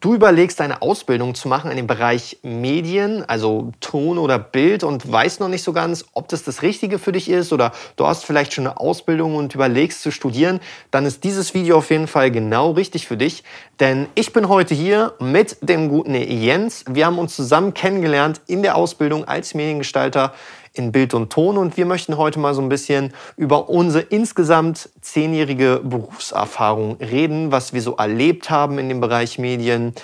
Du überlegst, deine Ausbildung zu machen in dem Bereich Medien, also Ton oder Bild und weißt noch nicht so ganz, ob das das Richtige für dich ist oder du hast vielleicht schon eine Ausbildung und überlegst zu studieren, dann ist dieses Video auf jeden Fall genau richtig für dich, denn ich bin heute hier mit dem guten Jens. Wir haben uns zusammen kennengelernt in der Ausbildung als Mediengestalter in Bild und Ton. Und wir möchten heute mal so ein bisschen über unsere insgesamt zehnjährige Berufserfahrung reden, was wir so erlebt haben in dem Bereich Medien.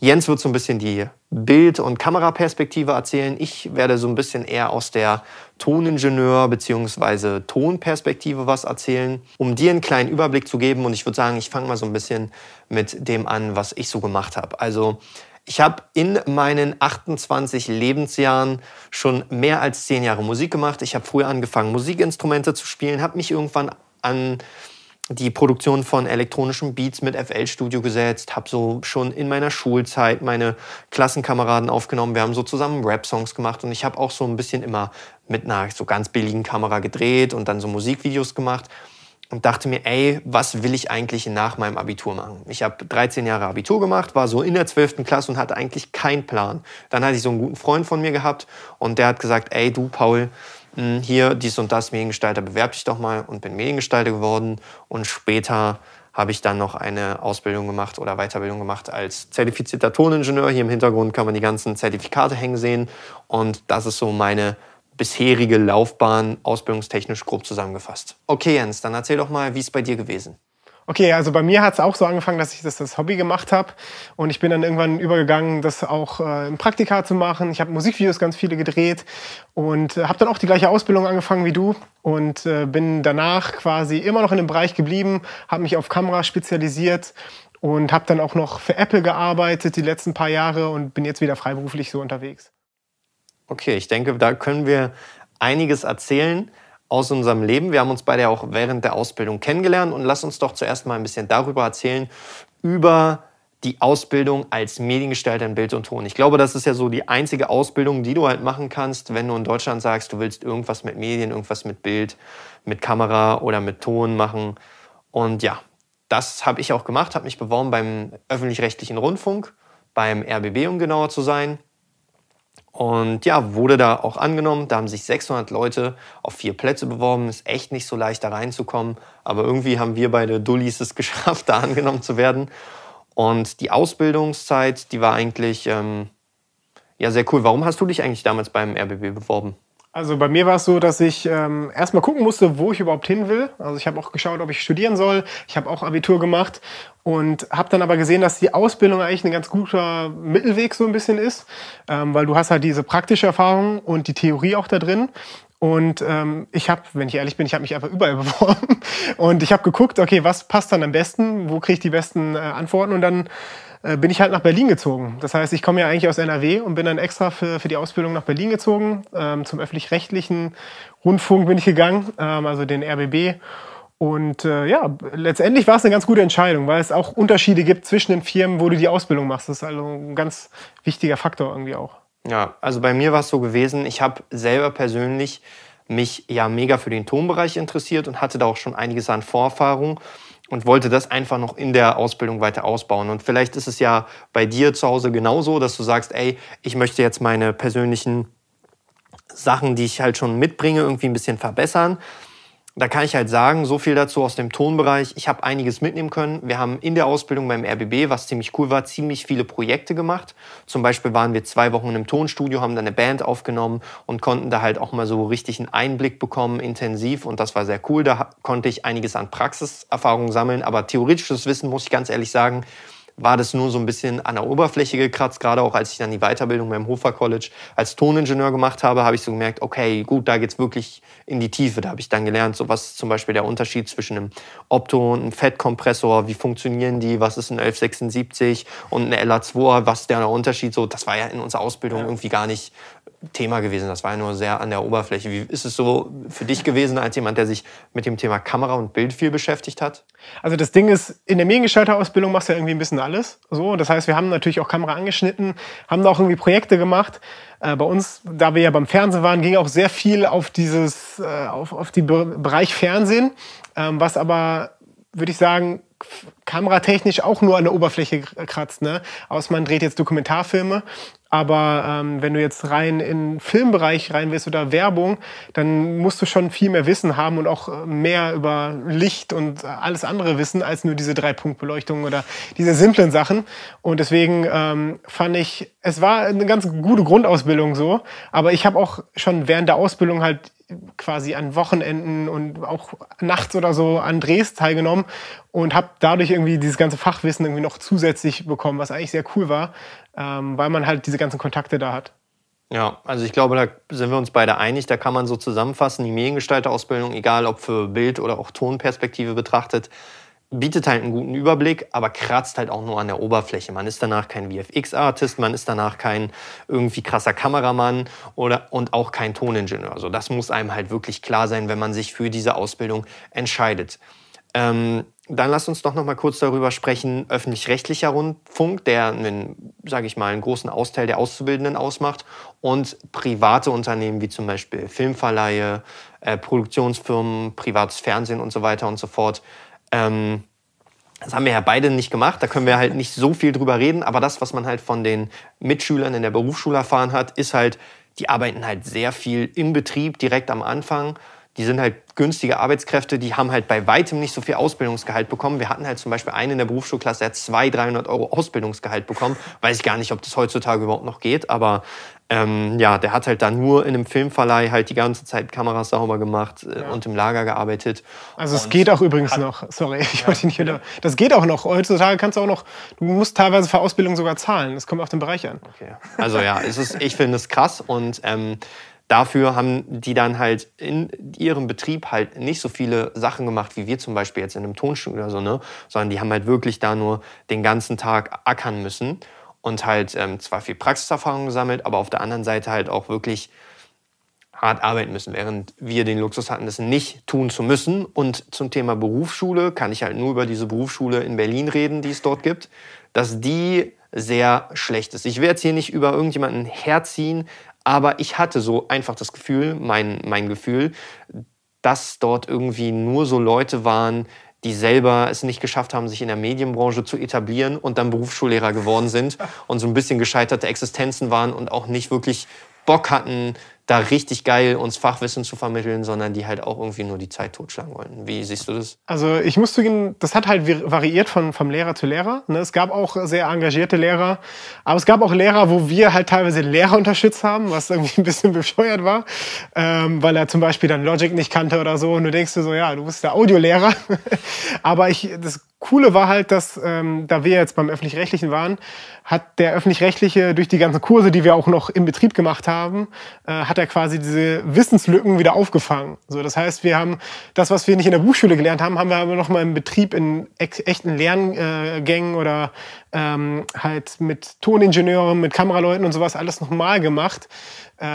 Jens wird so ein bisschen die Bild- und Kameraperspektive erzählen. Ich werde so ein bisschen eher aus der Toningenieur- bzw. Tonperspektive was erzählen, um dir einen kleinen Überblick zu geben. Und ich würde sagen, ich fange mal so ein bisschen mit dem an, was ich so gemacht habe. Also ich habe in meinen 28 Lebensjahren schon mehr als zehn Jahre Musik gemacht. Ich habe früher angefangen, Musikinstrumente zu spielen, habe mich irgendwann an die Produktion von elektronischen Beats mit FL Studio gesetzt, habe so schon in meiner Schulzeit meine Klassenkameraden aufgenommen. Wir haben so zusammen Rap-Songs gemacht und ich habe auch so ein bisschen immer mit einer so ganz billigen Kamera gedreht und dann so Musikvideos gemacht und dachte mir, ey, was will ich eigentlich nach meinem Abitur machen? Ich habe 13 Jahre Abitur gemacht, war so in der 12. Klasse und hatte eigentlich keinen Plan. Dann hatte ich so einen guten Freund von mir gehabt und der hat gesagt, ey, du Paul, hm, hier dies und das Mediengestalter, bewerb dich doch mal und bin Mediengestalter geworden und später habe ich dann noch eine Ausbildung gemacht oder Weiterbildung gemacht als zertifizierter Toningenieur. Hier im Hintergrund kann man die ganzen Zertifikate hängen sehen und das ist so meine bisherige Laufbahn ausbildungstechnisch grob zusammengefasst. Okay, Jens, dann erzähl doch mal, wie es bei dir gewesen Okay, also bei mir hat es auch so angefangen, dass ich das als Hobby gemacht habe. Und ich bin dann irgendwann übergegangen, das auch äh, im Praktika zu machen. Ich habe Musikvideos ganz viele gedreht und äh, habe dann auch die gleiche Ausbildung angefangen wie du und äh, bin danach quasi immer noch in dem Bereich geblieben, habe mich auf Kamera spezialisiert und habe dann auch noch für Apple gearbeitet die letzten paar Jahre und bin jetzt wieder freiberuflich so unterwegs. Okay, ich denke, da können wir einiges erzählen aus unserem Leben. Wir haben uns beide auch während der Ausbildung kennengelernt und lass uns doch zuerst mal ein bisschen darüber erzählen, über die Ausbildung als Mediengestalter in Bild und Ton. Ich glaube, das ist ja so die einzige Ausbildung, die du halt machen kannst, wenn du in Deutschland sagst, du willst irgendwas mit Medien, irgendwas mit Bild, mit Kamera oder mit Ton machen. Und ja, das habe ich auch gemacht, habe mich beworben beim öffentlich-rechtlichen Rundfunk, beim RBB, um genauer zu sein. Und ja, wurde da auch angenommen. Da haben sich 600 Leute auf vier Plätze beworben. Ist echt nicht so leicht, da reinzukommen. Aber irgendwie haben wir beide Dullis es geschafft, da angenommen zu werden. Und die Ausbildungszeit, die war eigentlich ähm, ja sehr cool. Warum hast du dich eigentlich damals beim RBB beworben? Also bei mir war es so, dass ich ähm, erstmal gucken musste, wo ich überhaupt hin will. Also ich habe auch geschaut, ob ich studieren soll. Ich habe auch Abitur gemacht und habe dann aber gesehen, dass die Ausbildung eigentlich ein ganz guter Mittelweg so ein bisschen ist, ähm, weil du hast halt diese praktische Erfahrung und die Theorie auch da drin. Und ähm, ich habe, wenn ich ehrlich bin, ich habe mich einfach überall beworben und ich habe geguckt, okay, was passt dann am besten, wo kriege ich die besten äh, Antworten und dann äh, bin ich halt nach Berlin gezogen. Das heißt, ich komme ja eigentlich aus NRW und bin dann extra für, für die Ausbildung nach Berlin gezogen. Ähm, zum öffentlich-rechtlichen Rundfunk bin ich gegangen, ähm, also den RBB. Und äh, ja, letztendlich war es eine ganz gute Entscheidung, weil es auch Unterschiede gibt zwischen den Firmen, wo du die Ausbildung machst. Das ist also ein ganz wichtiger Faktor irgendwie auch. Ja, also bei mir war es so gewesen, ich habe selber persönlich mich ja mega für den Tonbereich interessiert und hatte da auch schon einiges an Vorerfahrung und wollte das einfach noch in der Ausbildung weiter ausbauen. Und vielleicht ist es ja bei dir zu Hause genauso, dass du sagst, ey, ich möchte jetzt meine persönlichen Sachen, die ich halt schon mitbringe, irgendwie ein bisschen verbessern. Da kann ich halt sagen, so viel dazu aus dem Tonbereich. Ich habe einiges mitnehmen können. Wir haben in der Ausbildung beim RBB, was ziemlich cool war, ziemlich viele Projekte gemacht. Zum Beispiel waren wir zwei Wochen im Tonstudio, haben dann eine Band aufgenommen und konnten da halt auch mal so richtig einen Einblick bekommen, intensiv. Und das war sehr cool. Da konnte ich einiges an Praxiserfahrung sammeln. Aber theoretisches Wissen, muss ich ganz ehrlich sagen, war das nur so ein bisschen an der Oberfläche gekratzt. Gerade auch als ich dann die Weiterbildung beim Hofer College als Toningenieur gemacht habe, habe ich so gemerkt, okay, gut, da geht es wirklich in die Tiefe. Da habe ich dann gelernt, so was ist zum Beispiel der Unterschied zwischen einem Opto- und einem Fettkompressor, wie funktionieren die, was ist ein 1176 und ein LA2, was ist der Unterschied? So, das war ja in unserer Ausbildung irgendwie gar nicht Thema gewesen? Das war ja nur sehr an der Oberfläche. Wie ist es so für dich gewesen, als jemand, der sich mit dem Thema Kamera und Bild viel beschäftigt hat? Also das Ding ist, in der Mediengestalterausbildung machst du ja irgendwie ein bisschen alles. So, das heißt, wir haben natürlich auch Kamera angeschnitten, haben da auch irgendwie Projekte gemacht. Äh, bei uns, da wir ja beim Fernsehen waren, ging auch sehr viel auf dieses, äh, auf, auf den Bereich Fernsehen, ähm, was aber, würde ich sagen, kameratechnisch auch nur an der Oberfläche kratzt. Ne? Aus man dreht jetzt Dokumentarfilme. Aber ähm, wenn du jetzt rein in Filmbereich rein willst oder Werbung, dann musst du schon viel mehr Wissen haben und auch äh, mehr über Licht und äh, alles andere wissen als nur diese drei Punktbeleuchtungen oder diese simplen Sachen. Und deswegen ähm, fand ich, es war eine ganz gute Grundausbildung so, aber ich habe auch schon während der Ausbildung halt quasi an Wochenenden und auch nachts oder so an Drehs teilgenommen und habe dadurch irgendwie dieses ganze Fachwissen irgendwie noch zusätzlich bekommen, was eigentlich sehr cool war, ähm, weil man halt diese ganzen Kontakte da hat. Ja, also ich glaube, da sind wir uns beide einig. Da kann man so zusammenfassen, die Mediengestalterausbildung, egal ob für Bild- oder auch Tonperspektive betrachtet, bietet halt einen guten Überblick, aber kratzt halt auch nur an der Oberfläche. Man ist danach kein VFX-Artist, man ist danach kein irgendwie krasser Kameramann oder, und auch kein Toningenieur. Also das muss einem halt wirklich klar sein, wenn man sich für diese Ausbildung entscheidet. Ähm, dann lasst uns doch noch mal kurz darüber sprechen, öffentlich-rechtlicher Rundfunk, der einen, sage ich mal, einen großen Austeil der Auszubildenden ausmacht und private Unternehmen wie zum Beispiel Filmverleihe, äh, Produktionsfirmen, privates Fernsehen und so weiter und so fort, ähm, das haben wir ja beide nicht gemacht, da können wir halt nicht so viel drüber reden, aber das, was man halt von den Mitschülern in der Berufsschule erfahren hat, ist halt, die arbeiten halt sehr viel im Betrieb direkt am Anfang. Die sind halt günstige Arbeitskräfte, die haben halt bei weitem nicht so viel Ausbildungsgehalt bekommen. Wir hatten halt zum Beispiel einen in der Berufsschulklasse, der hat 200, 300 Euro Ausbildungsgehalt bekommen. Weiß ich gar nicht, ob das heutzutage überhaupt noch geht, aber ähm, ja, der hat halt da nur in einem Filmverleih halt die ganze Zeit Kameras sauber gemacht äh, ja. und im Lager gearbeitet. Also es geht auch übrigens noch, sorry, ich ja. wollte nicht wieder, das geht auch noch. Heutzutage kannst du auch noch, du musst teilweise für Ausbildung sogar zahlen. Das kommt auf den Bereich an. Okay. Also ja, es ist, ich finde es krass und ähm, dafür haben die dann halt in ihrem Betrieb halt nicht so viele Sachen gemacht, wie wir zum Beispiel jetzt in einem Tonstudio oder so, ne? sondern die haben halt wirklich da nur den ganzen Tag ackern müssen und halt ähm, zwar viel Praxiserfahrung gesammelt, aber auf der anderen Seite halt auch wirklich hart arbeiten müssen, während wir den Luxus hatten, das nicht tun zu müssen. Und zum Thema Berufsschule kann ich halt nur über diese Berufsschule in Berlin reden, die es dort gibt, dass die sehr schlecht ist. Ich werde jetzt hier nicht über irgendjemanden herziehen, aber ich hatte so einfach das Gefühl, mein, mein Gefühl, dass dort irgendwie nur so Leute waren, die selber es nicht geschafft haben, sich in der Medienbranche zu etablieren und dann Berufsschullehrer geworden sind und so ein bisschen gescheiterte Existenzen waren und auch nicht wirklich Bock hatten, da richtig geil uns Fachwissen zu vermitteln, sondern die halt auch irgendwie nur die Zeit totschlagen wollten. Wie siehst du das? Also ich muss zugeben, das hat halt variiert von, vom Lehrer zu Lehrer. Ne? Es gab auch sehr engagierte Lehrer, aber es gab auch Lehrer, wo wir halt teilweise Lehrer unterstützt haben, was irgendwie ein bisschen bescheuert war, ähm, weil er zum Beispiel dann Logic nicht kannte oder so. Und du denkst dir so, ja, du bist der Audiolehrer. aber ich, das Coole war halt, dass ähm, da wir jetzt beim öffentlich-rechtlichen waren, hat der öffentlich-rechtliche durch die ganzen Kurse, die wir auch noch im Betrieb gemacht haben, äh, hat er quasi diese Wissenslücken wieder aufgefangen. So, das heißt, wir haben das, was wir nicht in der Buchschule gelernt haben, haben wir aber noch mal im Betrieb in echten Lerngängen oder ähm, halt mit Toningenieuren, mit Kameraleuten und sowas alles nochmal gemacht, äh,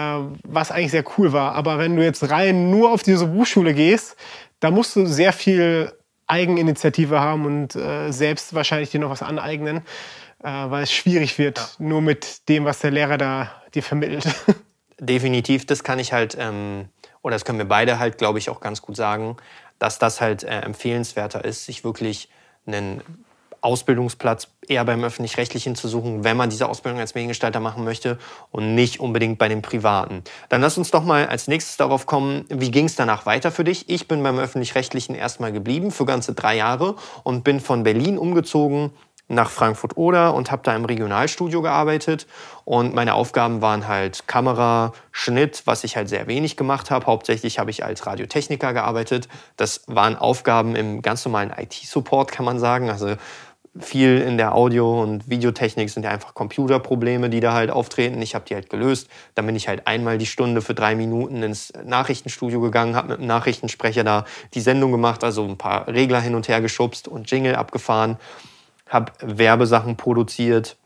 was eigentlich sehr cool war. Aber wenn du jetzt rein nur auf diese Buchschule gehst, da musst du sehr viel Eigeninitiative haben und äh, selbst wahrscheinlich dir noch was aneignen, äh, weil es schwierig wird, ja. nur mit dem, was der Lehrer da dir vermittelt. Definitiv, das kann ich halt, ähm, oder das können wir beide halt, glaube ich, auch ganz gut sagen, dass das halt äh, empfehlenswerter ist, sich wirklich einen Ausbildungsplatz eher beim öffentlich-rechtlichen zu suchen, wenn man diese Ausbildung als Mediengestalter machen möchte und nicht unbedingt bei dem privaten. Dann lass uns doch mal als nächstes darauf kommen, wie ging es danach weiter für dich? Ich bin beim öffentlich-rechtlichen erstmal geblieben für ganze drei Jahre und bin von Berlin umgezogen nach Frankfurt Oder und habe da im Regionalstudio gearbeitet und meine Aufgaben waren halt Kamera, Schnitt, was ich halt sehr wenig gemacht habe. Hauptsächlich habe ich als Radiotechniker gearbeitet. Das waren Aufgaben im ganz normalen IT-Support, kann man sagen. Also viel in der Audio- und Videotechnik sind ja einfach Computerprobleme, die da halt auftreten. Ich habe die halt gelöst. Dann bin ich halt einmal die Stunde für drei Minuten ins Nachrichtenstudio gegangen, habe mit dem Nachrichtensprecher da die Sendung gemacht, also ein paar Regler hin und her geschubst und Jingle abgefahren, habe Werbesachen produziert,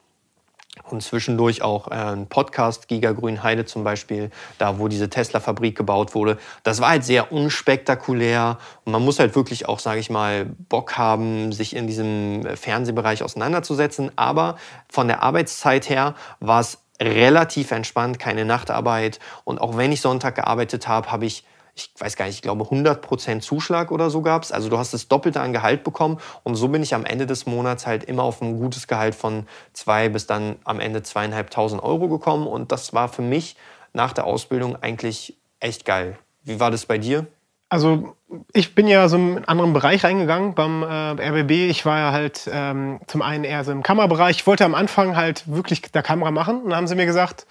und zwischendurch auch äh, ein Podcast, Giga Grün Heide zum Beispiel, da wo diese Tesla-Fabrik gebaut wurde. Das war halt sehr unspektakulär und man muss halt wirklich auch, sage ich mal, Bock haben, sich in diesem Fernsehbereich auseinanderzusetzen. Aber von der Arbeitszeit her war es relativ entspannt, keine Nachtarbeit und auch wenn ich Sonntag gearbeitet habe, habe ich ich weiß gar nicht, ich glaube 100% Zuschlag oder so gab es. Also du hast das Doppelte an Gehalt bekommen und so bin ich am Ende des Monats halt immer auf ein gutes Gehalt von 2 bis dann am Ende 2.500 Euro gekommen und das war für mich nach der Ausbildung eigentlich echt geil. Wie war das bei dir? Also ich bin ja so in einen anderen Bereich reingegangen beim äh, RBB. Ich war ja halt ähm, zum einen eher so im Kamerabereich. Ich wollte am Anfang halt wirklich da Kamera machen und dann haben sie mir gesagt,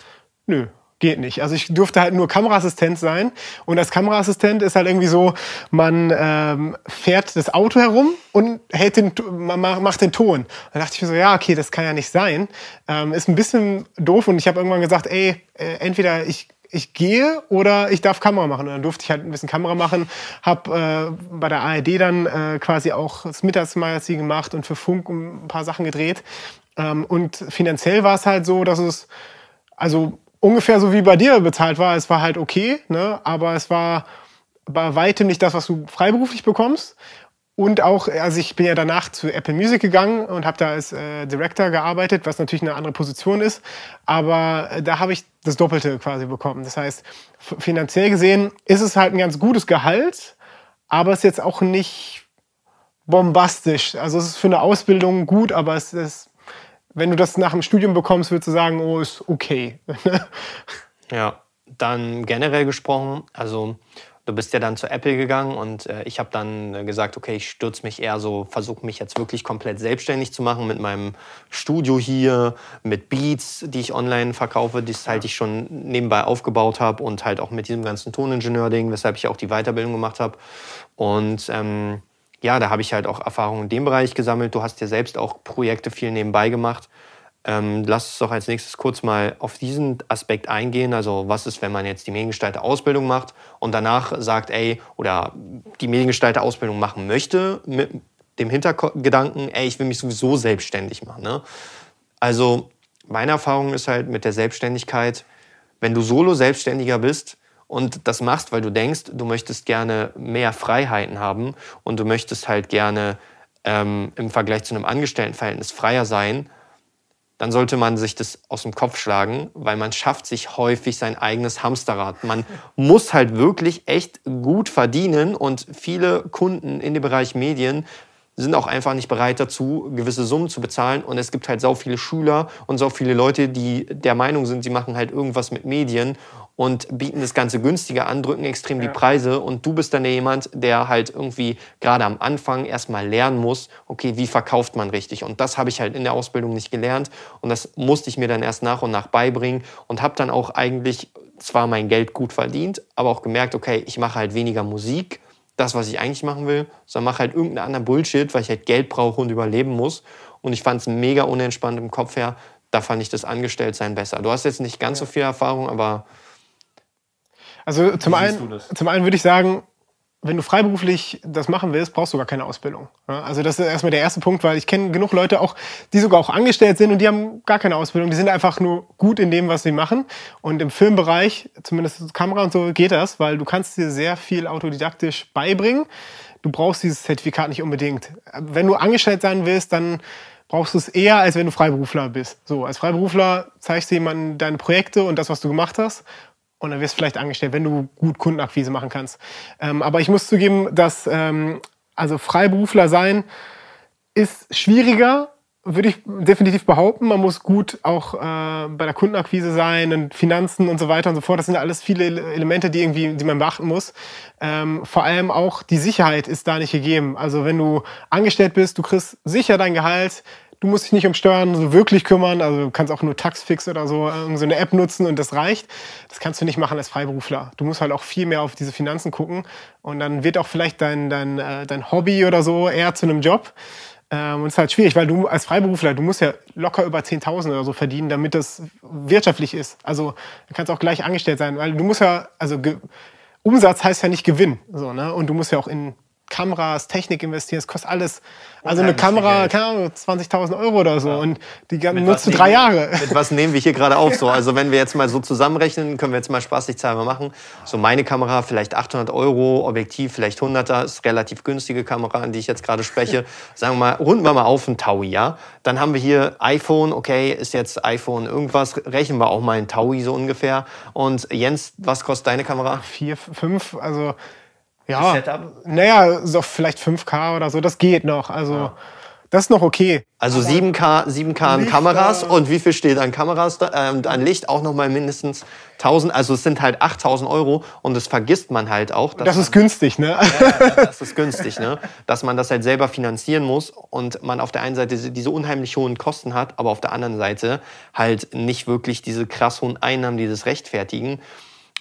nö, geht nicht. Also ich durfte halt nur Kameraassistent sein und als Kameraassistent ist halt irgendwie so, man ähm, fährt das Auto herum und hält den, man macht den Ton. Da dachte ich mir so, ja, okay, das kann ja nicht sein. Ähm, ist ein bisschen doof und ich habe irgendwann gesagt, ey, äh, entweder ich ich gehe oder ich darf Kamera machen. Und dann durfte ich halt ein bisschen Kamera machen, Hab äh, bei der ARD dann äh, quasi auch das Mittagsmagazin gemacht und für Funk ein paar Sachen gedreht. Ähm, und finanziell war es halt so, dass es also ungefähr so wie bei dir bezahlt war. Es war halt okay, ne? aber es war bei weitem nicht das, was du freiberuflich bekommst. Und auch, also ich bin ja danach zu Apple Music gegangen und habe da als äh, Director gearbeitet, was natürlich eine andere Position ist. Aber äh, da habe ich das Doppelte quasi bekommen. Das heißt, finanziell gesehen ist es halt ein ganz gutes Gehalt, aber es ist jetzt auch nicht bombastisch. Also es ist für eine Ausbildung gut, aber es ist wenn du das nach dem Studium bekommst, würdest du sagen, oh, ist okay. ja, dann generell gesprochen, also du bist ja dann zu Apple gegangen und äh, ich habe dann äh, gesagt, okay, ich stürze mich eher so, versuche mich jetzt wirklich komplett selbstständig zu machen mit meinem Studio hier, mit Beats, die ich online verkaufe, die halt ich schon nebenbei aufgebaut habe und halt auch mit diesem ganzen Toningenieur-Ding, weshalb ich auch die Weiterbildung gemacht habe. Und ähm, ja, da habe ich halt auch Erfahrungen in dem Bereich gesammelt. Du hast ja selbst auch Projekte viel nebenbei gemacht. Ähm, lass uns doch als nächstes kurz mal auf diesen Aspekt eingehen. Also was ist, wenn man jetzt die Mediengestalter-Ausbildung macht und danach sagt, ey, oder die Mediengestalter-Ausbildung machen möchte mit dem Hintergedanken, ey, ich will mich sowieso selbstständig machen. Ne? Also meine Erfahrung ist halt mit der Selbstständigkeit, wenn du solo selbstständiger bist, und das machst, weil du denkst, du möchtest gerne mehr Freiheiten haben und du möchtest halt gerne ähm, im Vergleich zu einem Angestelltenverhältnis freier sein, dann sollte man sich das aus dem Kopf schlagen, weil man schafft sich häufig sein eigenes Hamsterrad. Man muss halt wirklich echt gut verdienen und viele Kunden in dem Bereich Medien sind auch einfach nicht bereit dazu, gewisse Summen zu bezahlen. Und es gibt halt so viele Schüler und so viele Leute, die der Meinung sind, sie machen halt irgendwas mit Medien und bieten das Ganze günstiger an, drücken extrem ja. die Preise und du bist dann ja jemand, der halt irgendwie gerade am Anfang erstmal lernen muss, okay, wie verkauft man richtig? Und das habe ich halt in der Ausbildung nicht gelernt und das musste ich mir dann erst nach und nach beibringen und habe dann auch eigentlich zwar mein Geld gut verdient, aber auch gemerkt, okay, ich mache halt weniger Musik, das, was ich eigentlich machen will, sondern mache halt irgendeinen anderen Bullshit, weil ich halt Geld brauche und überleben muss. Und ich fand es mega unentspannt im Kopf her. Da fand ich das Angestelltsein besser. Du hast jetzt nicht ganz ja. so viel Erfahrung, aber also zum einen, zum einen würde ich sagen, wenn du freiberuflich das machen willst, brauchst du gar keine Ausbildung. Also das ist erstmal der erste Punkt, weil ich kenne genug Leute auch, die sogar auch angestellt sind und die haben gar keine Ausbildung. Die sind einfach nur gut in dem, was sie machen. Und im Filmbereich, zumindest Kamera und so, geht das, weil du kannst dir sehr viel autodidaktisch beibringen. Du brauchst dieses Zertifikat nicht unbedingt. Wenn du angestellt sein willst, dann brauchst du es eher, als wenn du Freiberufler bist. So, als Freiberufler zeigst du jemandem deine Projekte und das, was du gemacht hast und dann wirst du vielleicht angestellt, wenn du gut Kundenakquise machen kannst. Ähm, aber ich muss zugeben, dass ähm, also Freiberufler sein ist schwieriger, würde ich definitiv behaupten. Man muss gut auch äh, bei der Kundenakquise sein und Finanzen und so weiter und so fort. Das sind ja alles viele Elemente, die irgendwie, die man beachten muss. Ähm, vor allem auch die Sicherheit ist da nicht gegeben. Also wenn du angestellt bist, du kriegst sicher dein Gehalt du musst dich nicht um Steuern so wirklich kümmern. Also du kannst auch nur Taxfix oder so, äh, so eine App nutzen und das reicht. Das kannst du nicht machen als Freiberufler. Du musst halt auch viel mehr auf diese Finanzen gucken. Und dann wird auch vielleicht dein, dein, äh, dein Hobby oder so eher zu einem Job. Ähm, und es ist halt schwierig, weil du als Freiberufler, du musst ja locker über 10.000 oder so verdienen, damit das wirtschaftlich ist. Also du kannst auch gleich angestellt sein, weil du musst ja, also Umsatz heißt ja nicht Gewinn. So, ne? Und du musst ja auch in Kameras, Technik investieren, es kostet alles. Also eine Kamera, keine Ahnung, 20.000 Euro oder so. Ja. Und die nutzt du drei Jahre. Mit was nehmen wir hier gerade auf? So, also wenn wir jetzt mal so zusammenrechnen, können wir jetzt mal spaßig spaßigzahlbar machen. So meine Kamera vielleicht 800 Euro, Objektiv vielleicht 100er, ist eine relativ günstige Kamera, an die ich jetzt gerade spreche. Sagen wir mal, runden wir mal auf ein Taui, ja? Dann haben wir hier iPhone, okay, ist jetzt iPhone irgendwas, rechnen wir auch mal ein Taui so ungefähr. Und Jens, was kostet deine Kamera? Vier, fünf, also ja, Setup? Naja, so vielleicht 5K oder so, das geht noch. Also ja. das ist noch okay. Also Aber 7K, 7K an Kameras und wie viel steht an Kameras, äh, an Licht auch nochmal mindestens 1000. Also es sind halt 8000 Euro und das vergisst man halt auch. das man, ist günstig, ne? Ja, das ist günstig, ne? Dass man das halt selber finanzieren muss und man auf der einen Seite diese unheimlich hohen Kosten hat, aber auf der anderen Seite halt nicht wirklich diese krass hohen Einnahmen, die das rechtfertigen.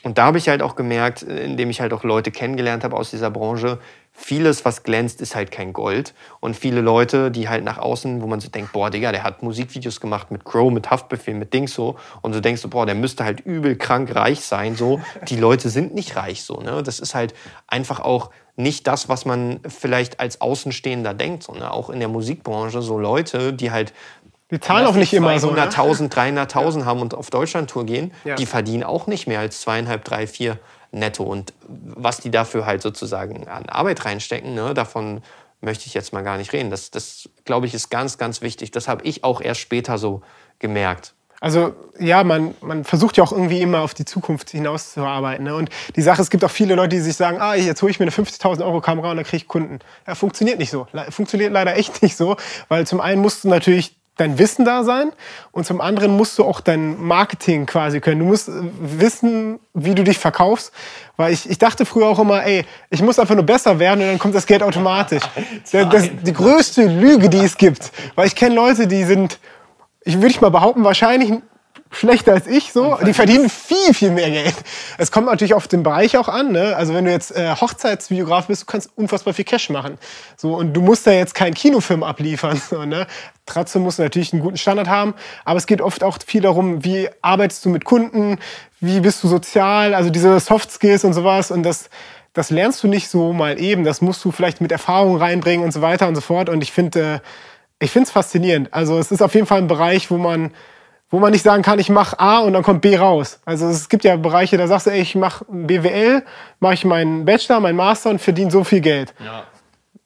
Und da habe ich halt auch gemerkt, äh, indem ich halt auch Leute kennengelernt habe aus dieser Branche, vieles, was glänzt, ist halt kein Gold. Und viele Leute, die halt nach außen, wo man so denkt, boah, Digga, der hat Musikvideos gemacht mit Crow, mit Haftbefehl, mit Dings so. Und so denkst du, boah, der müsste halt übel krank reich sein, so. Die Leute sind nicht reich, so, ne. Das ist halt einfach auch nicht das, was man vielleicht als Außenstehender denkt, sondern auch in der Musikbranche so Leute, die halt die zahlen auch nicht immer so. 100.000, ne? 300.000 haben und auf Deutschlandtour gehen, ja. die verdienen auch nicht mehr als zweieinhalb, drei, vier netto. Und was die dafür halt sozusagen an Arbeit reinstecken, ne, davon möchte ich jetzt mal gar nicht reden. Das, das glaube ich, ist ganz, ganz wichtig. Das habe ich auch erst später so gemerkt. Also ja, man, man versucht ja auch irgendwie immer auf die Zukunft hinauszuarbeiten. Ne? Und die Sache, es gibt auch viele Leute, die sich sagen, ah, jetzt hole ich mir eine 50.000 Euro Kamera und dann kriege ich Kunden. Ja, funktioniert nicht so. Funktioniert leider echt nicht so, weil zum einen musst du natürlich dein Wissen da sein und zum anderen musst du auch dein Marketing quasi können. Du musst äh, wissen, wie du dich verkaufst, weil ich, ich dachte früher auch immer, ey, ich muss einfach nur besser werden und dann kommt das Geld automatisch. Das, das die größte Lüge, die es gibt, weil ich kenne Leute, die sind, ich würde ich mal behaupten, wahrscheinlich schlechter als ich so. Die verdienen viel, viel mehr Geld. Es kommt natürlich auf den Bereich auch an. Ne? Also wenn du jetzt äh, Hochzeitsvideograf bist, du kannst unfassbar viel Cash machen. So, und du musst da jetzt keinen Kinofilm abliefern. So, ne? Trotzdem musst du natürlich einen guten Standard haben. Aber es geht oft auch viel darum, wie arbeitest du mit Kunden, wie bist du sozial, also diese Soft Skills und sowas. Und das, das lernst du nicht so mal eben. Das musst du vielleicht mit Erfahrung reinbringen und so weiter und so fort. Und ich finde, äh, ich finde es faszinierend. Also es ist auf jeden Fall ein Bereich, wo man wo man nicht sagen kann, ich mache A und dann kommt B raus. Also es gibt ja Bereiche, da sagst du, ey, ich mache BWL, mache ich meinen Bachelor, meinen Master und verdiene so viel Geld. Ja.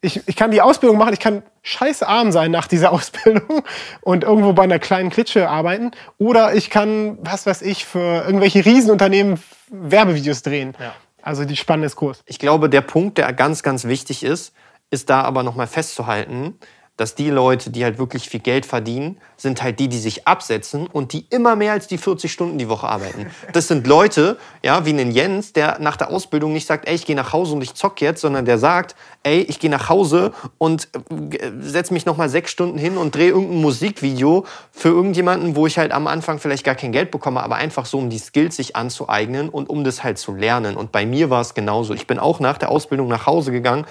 Ich, ich kann die Ausbildung machen, ich kann scheiß arm sein nach dieser Ausbildung und irgendwo bei einer kleinen Klitsche arbeiten. Oder ich kann, was weiß ich, für irgendwelche Riesenunternehmen Werbevideos drehen. Ja. Also die Spanne ist groß. Ich glaube, der Punkt, der ganz, ganz wichtig ist, ist da aber nochmal festzuhalten, dass die Leute, die halt wirklich viel Geld verdienen, sind halt die, die sich absetzen und die immer mehr als die 40 Stunden die Woche arbeiten. Das sind Leute, ja, wie einen Jens, der nach der Ausbildung nicht sagt, ey, ich gehe nach Hause und ich zock jetzt, sondern der sagt, ey, ich gehe nach Hause und äh, setze mich nochmal sechs Stunden hin und drehe irgendein Musikvideo für irgendjemanden, wo ich halt am Anfang vielleicht gar kein Geld bekomme, aber einfach so, um die Skills sich anzueignen und um das halt zu lernen. Und bei mir war es genauso. Ich bin auch nach der Ausbildung nach Hause gegangen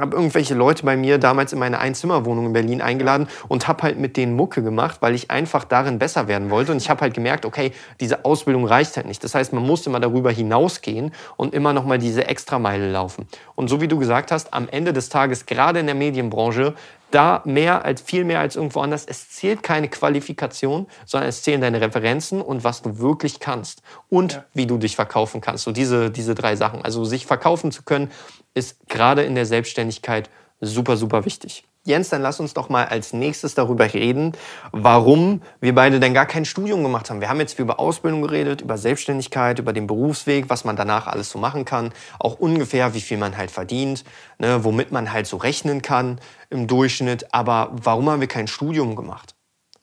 habe irgendwelche Leute bei mir damals in meine Einzimmerwohnung in Berlin eingeladen und habe halt mit denen Mucke gemacht, weil ich einfach darin besser werden wollte. Und ich habe halt gemerkt, okay, diese Ausbildung reicht halt nicht. Das heißt, man muss immer darüber hinausgehen und immer nochmal diese Extrameile laufen. Und so wie du gesagt hast, am Ende des Tages, gerade in der Medienbranche, da mehr als viel mehr als irgendwo anders. Es zählt keine Qualifikation, sondern es zählen deine Referenzen und was du wirklich kannst und ja. wie du dich verkaufen kannst. So diese, diese drei Sachen. Also sich verkaufen zu können, ist gerade in der Selbstständigkeit super, super wichtig. Jens, dann lass uns doch mal als nächstes darüber reden, warum wir beide denn gar kein Studium gemacht haben. Wir haben jetzt viel über Ausbildung geredet, über Selbstständigkeit, über den Berufsweg, was man danach alles so machen kann, auch ungefähr, wie viel man halt verdient, ne, womit man halt so rechnen kann im Durchschnitt. Aber warum haben wir kein Studium gemacht?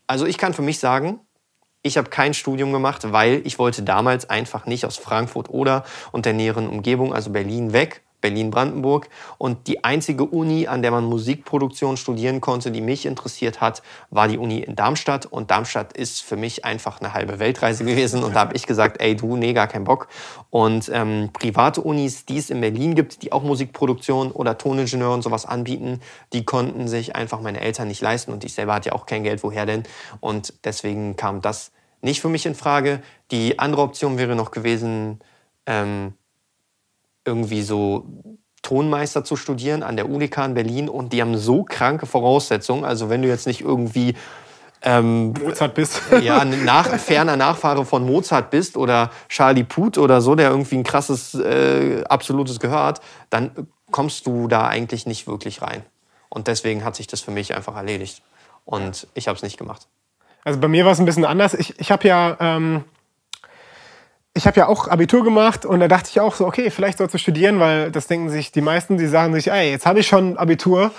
Also ich kann für mich sagen, ich habe kein Studium gemacht, weil ich wollte damals einfach nicht aus Frankfurt oder und der näheren Umgebung, also Berlin, weg Berlin-Brandenburg. Und die einzige Uni, an der man Musikproduktion studieren konnte, die mich interessiert hat, war die Uni in Darmstadt. Und Darmstadt ist für mich einfach eine halbe Weltreise gewesen. Und da habe ich gesagt, ey du, nee, gar keinen Bock. Und ähm, private Unis, die es in Berlin gibt, die auch Musikproduktion oder Toningenieur und sowas anbieten, die konnten sich einfach meine Eltern nicht leisten. Und ich selber hatte ja auch kein Geld, woher denn? Und deswegen kam das nicht für mich in Frage. Die andere Option wäre noch gewesen, ähm, irgendwie so Tonmeister zu studieren an der UDK in Berlin und die haben so kranke Voraussetzungen. Also wenn du jetzt nicht irgendwie ähm, Mozart bist. ja, nach, ferner Nachfahre von Mozart bist oder Charlie Puth oder so, der irgendwie ein krasses, äh, absolutes Gehör hat, dann kommst du da eigentlich nicht wirklich rein. Und deswegen hat sich das für mich einfach erledigt. Und ich habe es nicht gemacht. Also bei mir war es ein bisschen anders. Ich, ich habe ja ähm, ich habe ja auch Abitur gemacht und da dachte ich auch so, okay, vielleicht sollst du studieren, weil das denken sich die meisten, die sagen sich, ey, jetzt habe ich schon Abitur,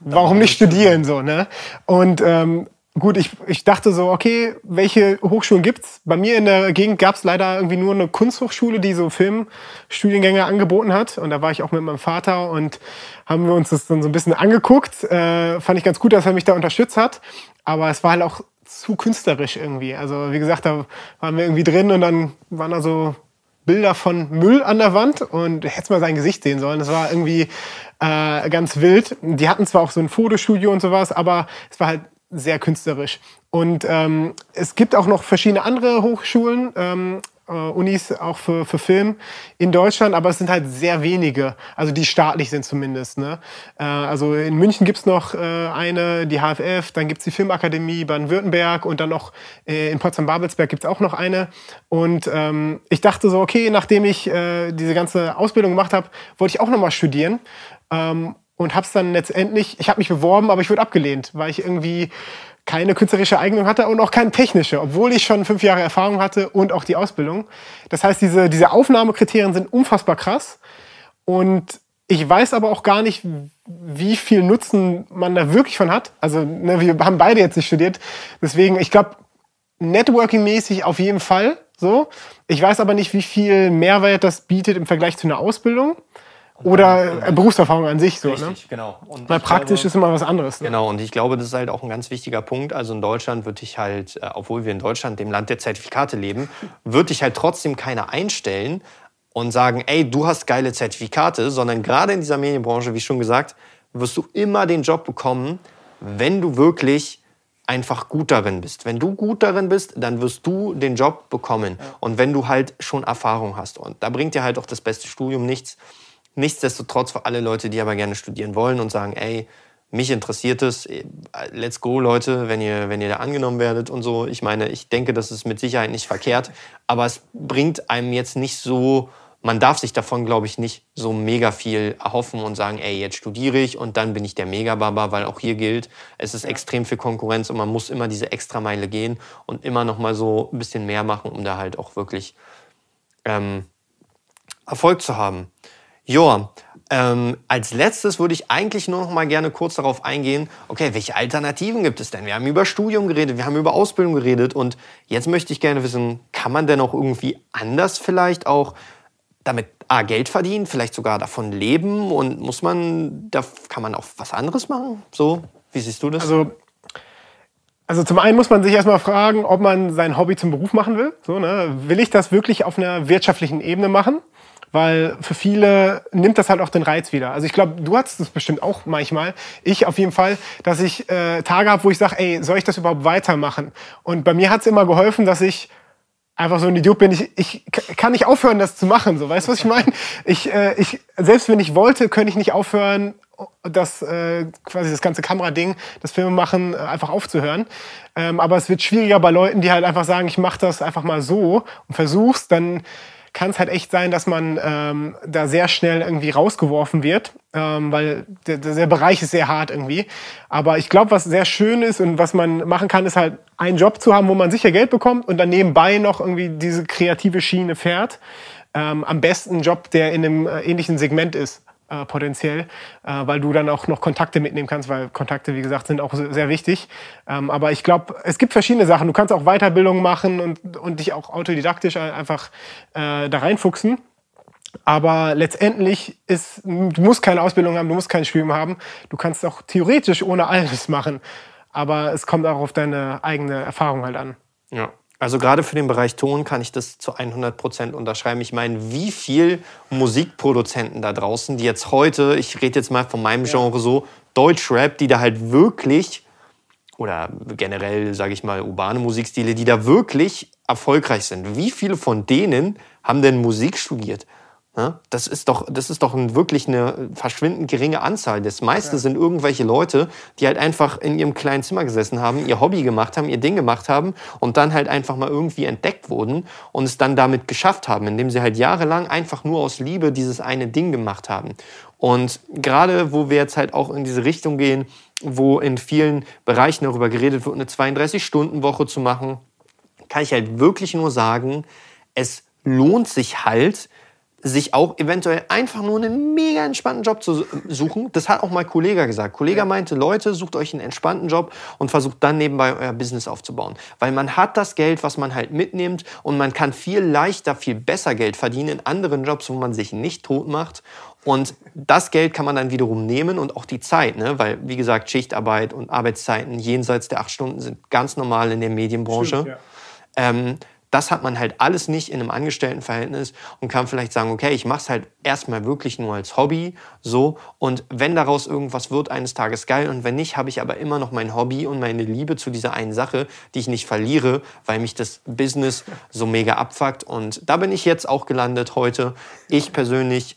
warum nicht studieren so, ne? Und ähm, gut, ich, ich dachte so, okay, welche Hochschulen gibt's? Bei mir in der Gegend gab's leider irgendwie nur eine Kunsthochschule, die so Filmstudiengänge angeboten hat. Und da war ich auch mit meinem Vater und haben wir uns das dann so ein bisschen angeguckt. Äh, fand ich ganz gut, dass er mich da unterstützt hat. Aber es war halt auch zu künstlerisch irgendwie. Also wie gesagt, da waren wir irgendwie drin und dann waren da so Bilder von Müll an der Wand und hätte mal sein Gesicht sehen sollen. Das war irgendwie äh, ganz wild. Die hatten zwar auch so ein Fotostudio und sowas, aber es war halt sehr künstlerisch. Und ähm, es gibt auch noch verschiedene andere Hochschulen. Ähm, äh, Unis auch für, für Film in Deutschland, aber es sind halt sehr wenige, also die staatlich sind zumindest. Ne? Äh, also in München gibt es noch äh, eine, die HFF, dann gibt es die Filmakademie Baden-Württemberg und dann noch äh, in Potsdam-Babelsberg gibt es auch noch eine. Und ähm, ich dachte so, okay, nachdem ich äh, diese ganze Ausbildung gemacht habe, wollte ich auch nochmal studieren. Ähm, und hab's dann letztendlich, ich habe mich beworben, aber ich wurde abgelehnt, weil ich irgendwie keine künstlerische Eignung hatte und auch keine technische, obwohl ich schon fünf Jahre Erfahrung hatte und auch die Ausbildung. Das heißt, diese, diese Aufnahmekriterien sind unfassbar krass. Und ich weiß aber auch gar nicht, wie viel Nutzen man da wirklich von hat. Also ne, wir haben beide jetzt nicht studiert. Deswegen, ich glaube, networking-mäßig auf jeden Fall so. Ich weiß aber nicht, wie viel Mehrwert das bietet im Vergleich zu einer Ausbildung. Oder dann, äh, Berufserfahrung an sich so. Ne? Richtig, ne? genau. Und Weil praktisch glaube, ist immer was anderes. Ne? Genau, und ich glaube, das ist halt auch ein ganz wichtiger Punkt. Also in Deutschland würde ich halt, äh, obwohl wir in Deutschland, dem Land der Zertifikate leben, würde ich halt trotzdem keiner einstellen und sagen, ey, du hast geile Zertifikate, sondern gerade in dieser Medienbranche, wie schon gesagt, wirst du immer den Job bekommen, wenn du wirklich einfach gut darin bist. Wenn du gut darin bist, dann wirst du den Job bekommen. Und wenn du halt schon Erfahrung hast. Und da bringt dir halt auch das beste Studium nichts, Nichtsdestotrotz für alle Leute, die aber gerne studieren wollen und sagen, ey, mich interessiert es, äh, let's go Leute, wenn ihr, wenn ihr da angenommen werdet und so. Ich meine, ich denke, das ist mit Sicherheit nicht verkehrt, aber es bringt einem jetzt nicht so, man darf sich davon, glaube ich, nicht so mega viel erhoffen und sagen, ey, jetzt studiere ich und dann bin ich der Megababa, weil auch hier gilt, es ist extrem viel Konkurrenz und man muss immer diese Extrameile gehen und immer noch mal so ein bisschen mehr machen, um da halt auch wirklich ähm, Erfolg zu haben. Joa, ähm, als letztes würde ich eigentlich nur noch mal gerne kurz darauf eingehen, okay, welche Alternativen gibt es denn? Wir haben über Studium geredet, wir haben über Ausbildung geredet und jetzt möchte ich gerne wissen, kann man denn auch irgendwie anders vielleicht auch damit A, Geld verdienen, vielleicht sogar davon leben und muss man, da kann man auch was anderes machen? So, wie siehst du das? Also also zum einen muss man sich erstmal fragen, ob man sein Hobby zum Beruf machen will. So, ne? Will ich das wirklich auf einer wirtschaftlichen Ebene machen? weil für viele nimmt das halt auch den Reiz wieder. Also ich glaube, du hattest es bestimmt auch manchmal, ich auf jeden Fall, dass ich äh, Tage habe, wo ich sage, ey, soll ich das überhaupt weitermachen? Und bei mir hat es immer geholfen, dass ich einfach so ein Idiot bin. Ich, ich kann nicht aufhören, das zu machen. So, weißt du, was ich meine? Ich, äh, ich, selbst wenn ich wollte, könnte ich nicht aufhören, das äh, quasi das ganze Kamerading, das Filme machen, äh, einfach aufzuhören. Ähm, aber es wird schwieriger bei Leuten, die halt einfach sagen, ich mache das einfach mal so und versuch's, dann kann es halt echt sein, dass man ähm, da sehr schnell irgendwie rausgeworfen wird, ähm, weil der, der Bereich ist sehr hart irgendwie. Aber ich glaube, was sehr schön ist und was man machen kann, ist halt einen Job zu haben, wo man sicher Geld bekommt und dann nebenbei noch irgendwie diese kreative Schiene fährt. Ähm, am besten einen Job, der in einem äh, ähnlichen Segment ist äh, potenziell, äh, weil du dann auch noch Kontakte mitnehmen kannst, weil Kontakte, wie gesagt, sind auch sehr wichtig. Ähm, aber ich glaube, es gibt verschiedene Sachen. Du kannst auch Weiterbildung machen und, und dich auch autodidaktisch einfach äh, da reinfuchsen. Aber letztendlich ist, du musst keine Ausbildung haben, du musst kein Studium haben. Du kannst auch theoretisch ohne alles machen. Aber es kommt auch auf deine eigene Erfahrung halt an. Ja, also gerade für den Bereich Ton kann ich das zu 100 unterschreiben. Ich meine, wie viel Musikproduzenten da draußen, die jetzt heute, ich rede jetzt mal von meinem Genre so, Deutschrap, die da halt wirklich, oder generell, sage ich mal, urbane Musikstile, die da wirklich erfolgreich sind. Wie viele von denen haben denn Musik studiert? Das ist doch, das ist doch wirklich eine verschwindend geringe Anzahl. Das meiste ja. sind irgendwelche Leute, die halt einfach in ihrem kleinen Zimmer gesessen haben, ihr Hobby gemacht haben, ihr Ding gemacht haben und dann halt einfach mal irgendwie entdeckt wurden und es dann damit geschafft haben, indem sie halt jahrelang einfach nur aus Liebe dieses eine Ding gemacht haben. Und gerade wo wir jetzt halt auch in diese Richtung gehen, wo in vielen Bereichen darüber geredet wird, eine 32-Stunden-Woche zu machen, kann ich halt wirklich nur sagen, es lohnt sich halt, sich auch eventuell einfach nur einen mega entspannten Job zu suchen. Das hat auch mein Kollege gesagt. Kollege ja. meinte, Leute, sucht euch einen entspannten Job und versucht dann nebenbei euer Business aufzubauen. Weil man hat das Geld, was man halt mitnimmt und man kann viel leichter, viel besser Geld verdienen in anderen Jobs, wo man sich nicht tot macht. Und das Geld kann man dann wiederum nehmen und auch die Zeit, ne? weil wie gesagt, Schichtarbeit und Arbeitszeiten jenseits der acht Stunden sind ganz normal in der Medienbranche. Stimmt, ja. ähm, das hat man halt alles nicht in einem Angestelltenverhältnis und kann vielleicht sagen, okay, ich mache es halt erstmal wirklich nur als Hobby, so und wenn daraus irgendwas wird, eines Tages geil und wenn nicht, habe ich aber immer noch mein Hobby und meine Liebe zu dieser einen Sache, die ich nicht verliere, weil mich das Business so mega abfuckt und da bin ich jetzt auch gelandet heute. Ich persönlich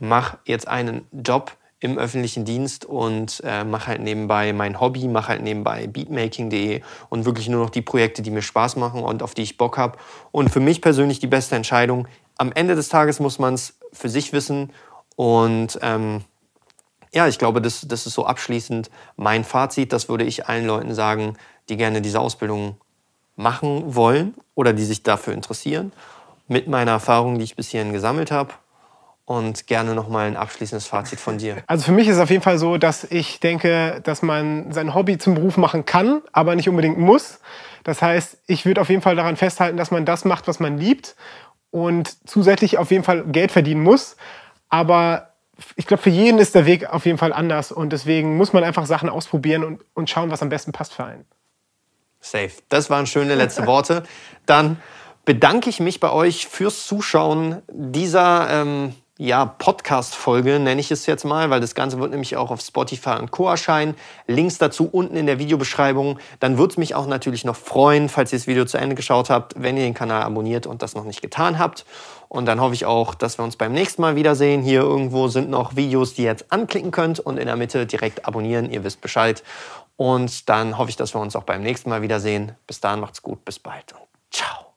mache jetzt einen Job, im öffentlichen Dienst und äh, mache halt nebenbei mein Hobby, mache halt nebenbei beatmaking.de und wirklich nur noch die Projekte, die mir Spaß machen und auf die ich Bock habe. Und für mich persönlich die beste Entscheidung. Am Ende des Tages muss man es für sich wissen. Und ähm, ja, ich glaube, das, das ist so abschließend mein Fazit. Das würde ich allen Leuten sagen, die gerne diese Ausbildung machen wollen oder die sich dafür interessieren. Mit meiner Erfahrung, die ich bis hierhin gesammelt habe und gerne nochmal ein abschließendes Fazit von dir. Also für mich ist es auf jeden Fall so, dass ich denke, dass man sein Hobby zum Beruf machen kann, aber nicht unbedingt muss. Das heißt, ich würde auf jeden Fall daran festhalten, dass man das macht, was man liebt und zusätzlich auf jeden Fall Geld verdienen muss. Aber ich glaube, für jeden ist der Weg auf jeden Fall anders und deswegen muss man einfach Sachen ausprobieren und, und schauen, was am besten passt für einen. Safe. Das waren schöne letzte Worte. Dann bedanke ich mich bei euch fürs Zuschauen dieser ähm, ja, Podcast-Folge, nenne ich es jetzt mal, weil das Ganze wird nämlich auch auf Spotify und Co. erscheinen. Links dazu unten in der Videobeschreibung. Dann würde es mich auch natürlich noch freuen, falls ihr das Video zu Ende geschaut habt, wenn ihr den Kanal abonniert und das noch nicht getan habt. Und dann hoffe ich auch, dass wir uns beim nächsten Mal wiedersehen. Hier irgendwo sind noch Videos, die ihr jetzt anklicken könnt und in der Mitte direkt abonnieren. Ihr wisst Bescheid. Und dann hoffe ich, dass wir uns auch beim nächsten Mal wiedersehen. Bis dahin macht's gut, bis bald und ciao.